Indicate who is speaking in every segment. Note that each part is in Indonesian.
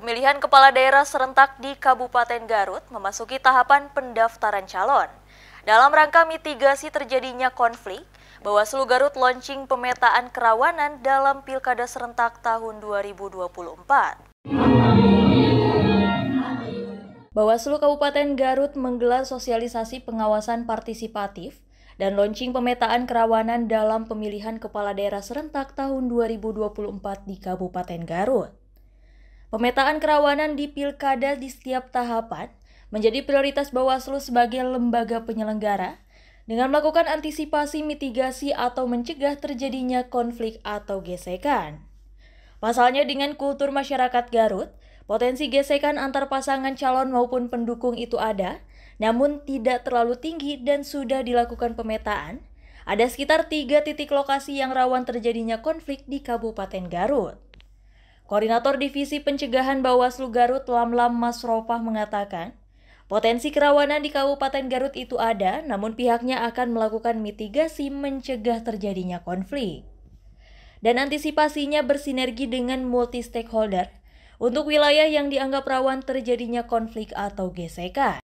Speaker 1: Pemilihan kepala daerah serentak di Kabupaten Garut memasuki tahapan pendaftaran calon. Dalam rangka mitigasi terjadinya konflik, Bawaslu Garut launching pemetaan kerawanan dalam Pilkada serentak tahun 2024. Bawaslu Kabupaten Garut menggelar sosialisasi pengawasan partisipatif dan launching pemetaan kerawanan dalam pemilihan kepala daerah serentak tahun 2024 di Kabupaten Garut. Pemetaan kerawanan di pilkada di setiap tahapan menjadi prioritas Bawaslu sebagai lembaga penyelenggara dengan melakukan antisipasi mitigasi atau mencegah terjadinya konflik atau gesekan. Pasalnya dengan kultur masyarakat Garut, potensi gesekan antar pasangan calon maupun pendukung itu ada, namun tidak terlalu tinggi dan sudah dilakukan pemetaan. Ada sekitar tiga titik lokasi yang rawan terjadinya konflik di Kabupaten Garut. Koordinator Divisi Pencegahan Bawaslu Garut Lamlam Mas Rofah mengatakan, potensi kerawanan di Kabupaten Garut itu ada, namun pihaknya akan melakukan mitigasi mencegah terjadinya konflik. Dan antisipasinya bersinergi dengan multi-stakeholder untuk wilayah yang dianggap rawan terjadinya konflik atau gesekan.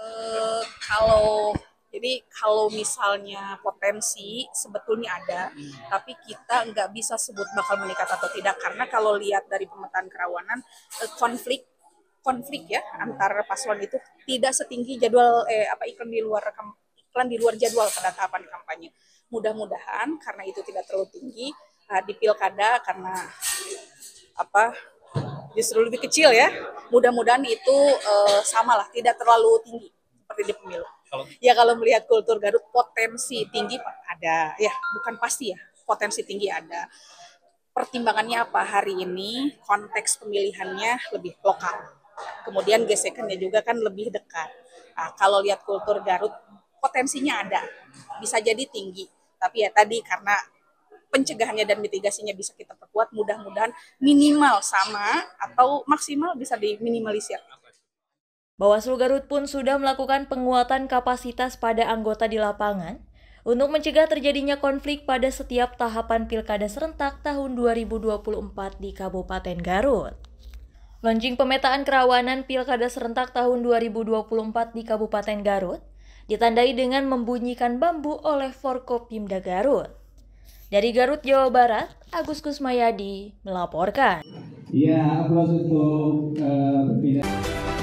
Speaker 2: Uh, kalau jadi kalau misalnya potensi sebetulnya ada, tapi kita nggak bisa sebut bakal meningkat atau tidak karena kalau lihat dari pemetaan kerawanan eh, konflik konflik ya antara paslon itu tidak setinggi jadwal eh, apa iklan di luar iklan di luar jadwal pada tahapan kampanye. Mudah-mudahan karena itu tidak terlalu tinggi eh, di pilkada karena apa justru lebih kecil ya. Mudah-mudahan itu eh, samalah tidak terlalu tinggi seperti di pemilu kalau ya kalau melihat kultur Garut potensi tinggi ada ya bukan pasti ya potensi tinggi ada pertimbangannya apa hari ini konteks pemilihannya lebih lokal kemudian gesekannya juga kan lebih dekat nah, kalau lihat kultur Garut potensinya ada bisa jadi tinggi tapi ya tadi karena pencegahannya dan mitigasinya bisa kita perkuat mudah-mudahan minimal sama atau maksimal bisa diminimalisir
Speaker 1: Bawaslu Garut pun sudah melakukan penguatan kapasitas pada anggota di lapangan untuk mencegah terjadinya konflik pada setiap tahapan pilkada serentak tahun 2024 di Kabupaten Garut. Launching pemetaan kerawanan pilkada serentak tahun 2024 di Kabupaten Garut ditandai dengan membunyikan bambu oleh Forkopimda Garut. Dari Garut, Jawa Barat, Agus Kusmayadi melaporkan.
Speaker 2: Iya, aplaus untuk uh,